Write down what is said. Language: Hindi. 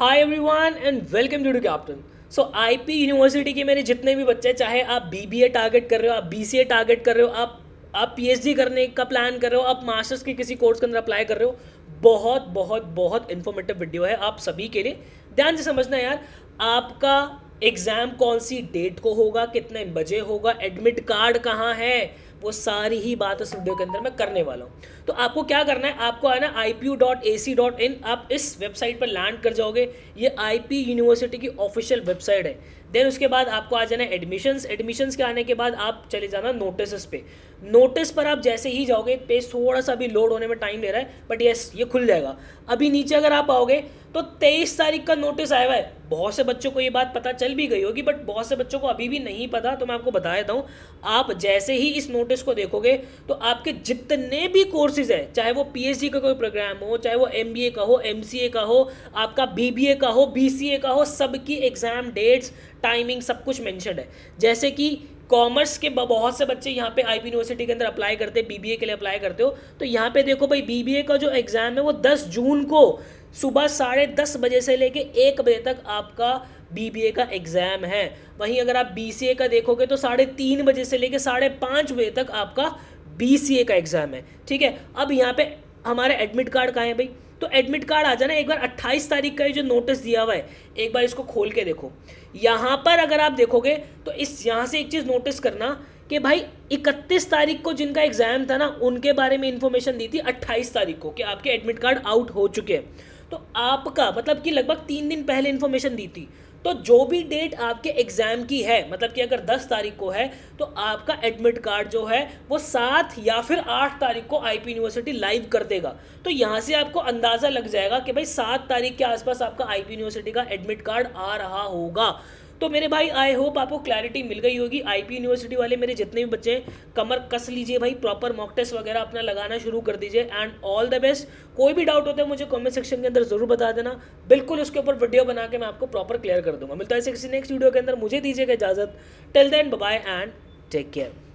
high everyone and welcome to do captain so P university के मेरे जितने भी बच्चे चाहे आप बी बी ए टारगेट कर रहे हो आप बी सी ए टारगेट कर रहे हो आप आप डी करने का प्लान कर रहे हो आप मास्टर्स के किसी कोर्स के अंदर अप्लाई कर रहे हो बहुत बहुत बहुत इन्फॉर्मेटिव वीडियो है आप सभी के लिए ध्यान से समझना यार आपका एग्ज़ाम कौन सी डेट को होगा कितने बजे होगा एडमिट कार्ड कहाँ है वो सारी ही बात इस वीडियो के अंदर मैं करने वाला हूँ तो आपको क्या करना है आपको आना I P U dot A C dot in आप इस वेबसाइट पर लैंड कर जाओगे ये आई पी यूनिवर्सिटी की ऑफिशियल वेबसाइट है देन उसके बाद आपको आ जाना है एडमिशंस के आने के बाद आप चले जाना नोटिस पे नोटिस पर आप जैसे ही जाओगे पेज थोड़ा सा अभी लोड होने में टाइम ले रहा है बट येस ये खुल जाएगा अभी नीचे अगर आप आओगे तो तेईस तारीख का नोटिस आया हुआ है बहुत से बच्चों को ये बात पता चल भी गई होगी बट बहुत से बच्चों को अभी भी नहीं पता तो मैं आपको बता देता हूँ आप जैसे ही इस नोटिस को देखोगे तो आपके जितने भी कोर्सेज है चाहे वो पी का कोई प्रोग्राम हो चाहे वो एम का हो एम का हो आपका बीबीए का हो बी का हो सबकी एग्जाम डेट्स टाइमिंग सब कुछ मैंशन है जैसे कि कॉमर्स के बहुत से बच्चे यहाँ पे आई यूनिवर्सिटी के अंदर अप्लाई करते हैं बीबीए के लिए अप्लाई करते हो तो यहाँ पे देखो भाई बीबीए का जो एग्ज़ाम है वो 10 जून को सुबह साढ़े दस बजे से लेके एक बजे तक आपका बीबीए का एग्ज़ाम है वहीं अगर आप बीसीए का देखोगे तो साढ़े तीन बजे से लेके साढ़े पाँच बजे तक आपका बीसीए का एग्ज़ाम है ठीक है अब यहाँ पर हमारे एडमिट कार्ड कहाँ है भाई तो एडमिट कार्ड आ जाना एक बार 28 तारीख का ये जो नोटिस दिया हुआ है एक बार इसको खोल के देखो यहाँ पर अगर आप देखोगे तो इस यहाँ से एक चीज़ नोटिस करना कि भाई 31 तारीख को जिनका एग्ज़ाम था ना उनके बारे में इन्फॉर्मेशन दी थी 28 तारीख को कि आपके एडमिट कार्ड आउट हो चुके हैं तो आपका मतलब कि लगभग तीन दिन पहले इन्फॉर्मेशन दी थी तो जो भी डेट आपके एग्ज़ाम की है मतलब कि अगर दस तारीख को है तो आपका एडमिट कार्ड जो है वो सात या फिर आठ तारीख को आईपी यूनिवर्सिटी लाइव कर देगा तो यहाँ से आपको अंदाज़ा लग जाएगा कि भाई सात तारीख के आसपास आपका आईपी यूनिवर्सिटी का एडमिट कार्ड आ रहा होगा तो मेरे भाई आई होप आपको क्लैरिटी मिल गई होगी आई यूनिवर्सिटी वाले मेरे जितने भी बच्चे कमर कस लीजिए भाई प्रॉपर मॉक टेस्ट वगैरह अपना लगाना शुरू कर दीजिए एंड ऑल द बेस्ट कोई भी डाउट होता है मुझे कमेंट सेक्शन के अंदर जरूर बता देना बिल्कुल उसके ऊपर वीडियो बना के मैं आपको प्रॉपर क्लियर कर दूंगा मिलता है किसी नेक्स्ट वीडियो के अंदर मुझे दीजिएगा इजाजत till then bye and take care